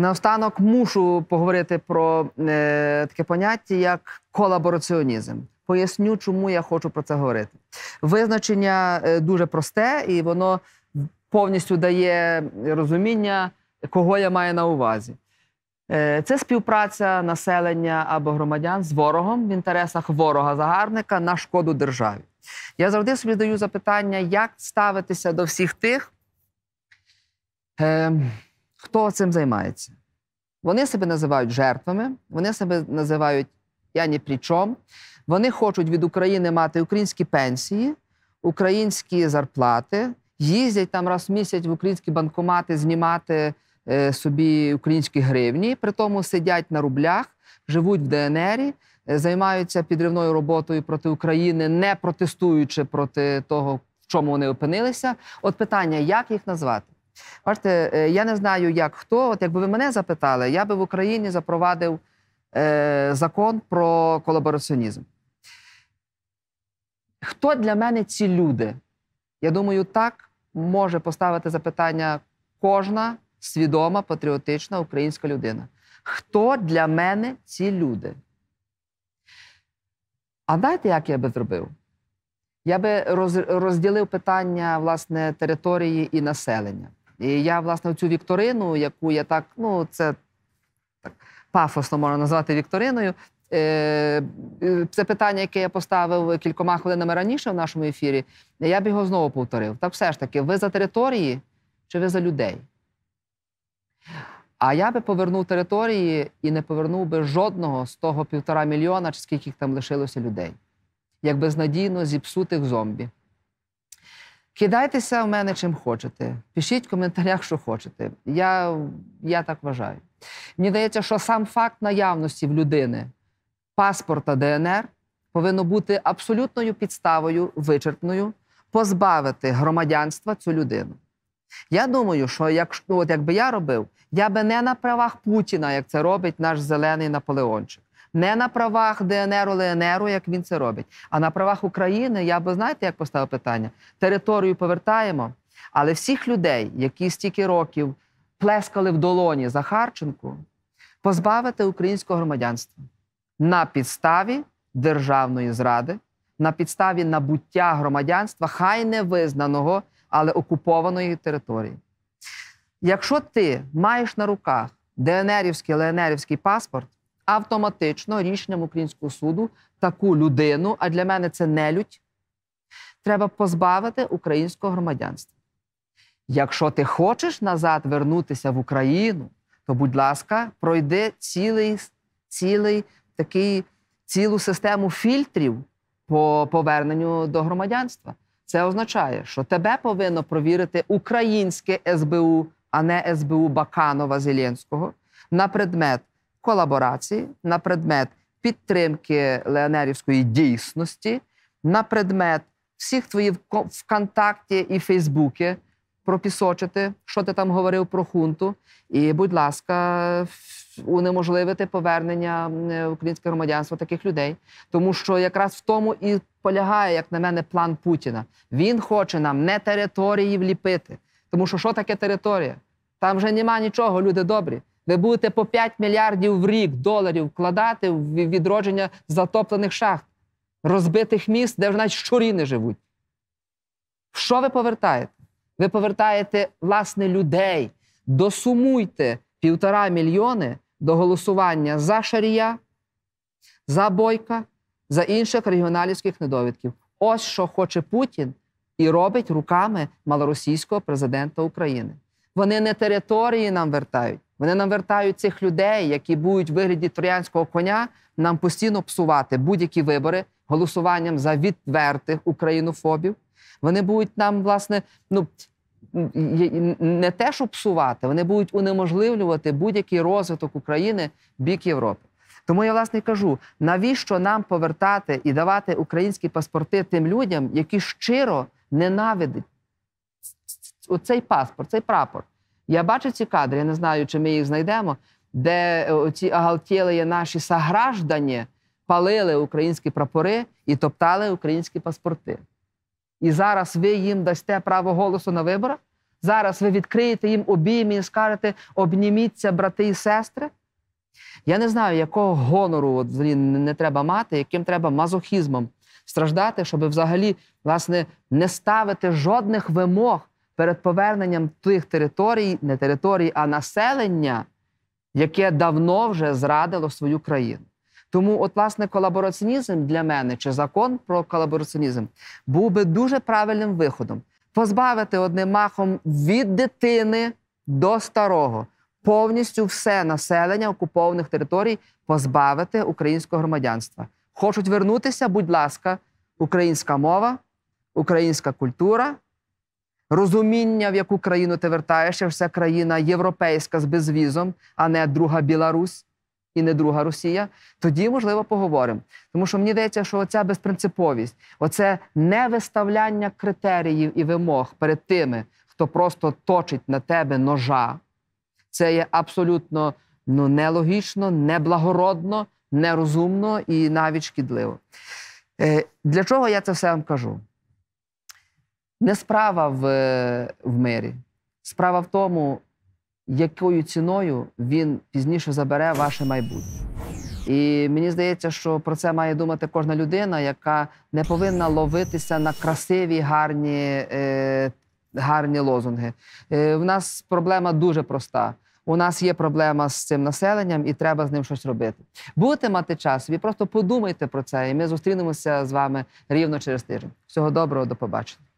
Наостанок мушу поговорити про е, таке поняття як колабораціонізм. Поясню, чому я хочу про це говорити. Визначення е, дуже просте, і воно повністю дає розуміння, кого я маю на увазі. Е, це співпраця населення або громадян з ворогом в інтересах ворога-загарбника на шкоду державі. Я завжди собі даю запитання, як ставитися до всіх тих, ем, хто цим займається. Вони себе називають жертвами, вони себе називають я ні при чому. Вони хочуть від України мати українські пенсії, українські зарплати, їздять там раз в місяць в українські банкомати, знімати е, собі українські гривні, при тому сидять на рублях, живуть в ДНРі, е, займаються підривною роботою проти України, не протестуючи проти того, в чому вони опинилися. От питання, як їх назвати? Бачите, е, я не знаю, як хто. От якби ви мене запитали, я би в Україні запровадив е, закон про колабораціонізм. Хто для мене ці люди? Я думаю, так може поставити запитання кожна свідома патріотична українська людина. Хто для мене ці люди? А знаєте, як я би зробив? Я би розділив питання власне території і населення. І я, власне, цю вікторину, яку я так, ну, це так пафосно можна назвати вікториною. Е, це питання, яке я поставив кількома хвилинами раніше в нашому ефірі, я б його знову повторив. Так все ж таки, ви за території чи ви за людей? А я би повернув території і не повернув би жодного з того півтора мільйона, чи скільки їх там лишилося людей, якби знадійно зіпсутих зомбі. Кидайтеся в мене чим хочете. Пишіть в коментарях, що хочете. Я я так вважаю. Мені здається, що сам факт наявності в людини паспорта ДНР повинно бути абсолютною підставою, вичерпною, позбавити громадянства цю людину. Я думаю, що як, ну, от якби я робив, я би не на правах Путіна, як це робить наш зелений Наполеончик не на правах ДНР, ЛНР, як він це робить, а на правах України. Я би знаєте, як поставив питання: територію повертаємо, але всіх людей, які стільки років плескали в долоні за Харченку, позбавити українського громадянства на підставі державної зради, на підставі набуття громадянства, хай не визнаного, але окупованої території. Якщо ти маєш на руках ДНРівський ЛНРівський паспорт автоматично рішенням українського суду таку людину, а для мене це нелюдь, треба позбавити українського громадянства. Якщо ти хочеш назад вернутися в Україну, то, будь ласка, пройди цілий, цілий такий, цілу систему фільтрів по поверненню до громадянства. Це означає, що тебе повинно провірити українське СБУ, а не СБУ Баканова Зеленського на предмет колаборації на предмет підтримки Леонерівської дійсності, на предмет всіх твоїх ВКонтакті і Фейсбуки пропісочити, що ти там говорив про хунту, і, будь ласка, унеможливити повернення е, українського громадянства таких людей, тому що якраз в тому і полягає, як на мене, план Путіна. Він хоче нам не території вліпити, тому що що таке територія? Там вже нема нічого, люди добрі. Ви будете по 5 мільярдів в рік доларів вкладати в відродження затоплених шахт, розбитих міст, де вже навіть щурі не живуть. Що ви повертаєте? Ви повертаєте власне людей. Досумуйте півтора мільйони до голосування за Шарія, за Бойка, за інших регіоналівських недовідків. Ось що хоче Путін і робить руками малоросійського президента України. Вони не території нам вертають. Вони навертають цих людей, які будуть в вигляді троянського коня, нам постійно псувати будь-які вибори голосуванням за відвертих українофобів. Вони будуть нам, власне, ну не те, що псувати, вони будуть унеможливлювати будь-який розвиток України в бік Європи. Тому я власне кажу: навіщо нам повертати і давати українські паспорти тим людям, які щиро ненавидять оцей паспорт, цей прапор. Я бачу ці кадри, я не знаю, чи ми їх знайдемо, де е, ці агалтєли наші саграждані палили українські прапори і топтали українські паспорти. І зараз ви їм дасте право голосу на виборах. Зараз ви відкриєте їм обійми і скажете обніміться, брати і сестри. Я не знаю, якого гонору от, взагалі не треба мати, яким треба мазохізмом страждати, щоб взагалі власне, не ставити жодних вимог перед поверненням тих територій, не територій, а населення, яке давно вже зрадило свою країну. Тому, от, власне, колабораціонізм для мене чи закон про колабораціонізм був би дуже правильним виходом позбавити одним махом від дитини до старого. Повністю все населення окупованих територій позбавити українського громадянства. Хочуть вернутися, будь ласка, українська мова, українська культура, розуміння, в яку країну ти вертаєшся, що це країна європейська з безвізом, а не друга Білорусь і не друга Росія, тоді, можливо, поговоримо. Тому що мені здається, що оця безпринциповість, оце невиставляння критеріїв і вимог перед тими, хто просто точить на тебе ножа, це є абсолютно ну, нелогічно, неблагородно, нерозумно і навіть шкідливо. Е, для чого я це все вам кажу? не справа в в мирі, справа в тому, якою ціною він пізніше забере ваше майбутнє. І мені здається, що про це має думати кожна людина, яка не повинна ловитися на красиві гарні е, гарні лозунги. Е, У нас проблема дуже проста. У нас є проблема з цим населенням, і треба з ним щось робити. Будете мати час, ви просто подумайте про це, і ми зустрінемося з вами рівно через тиждень. Всього доброго, до побачення.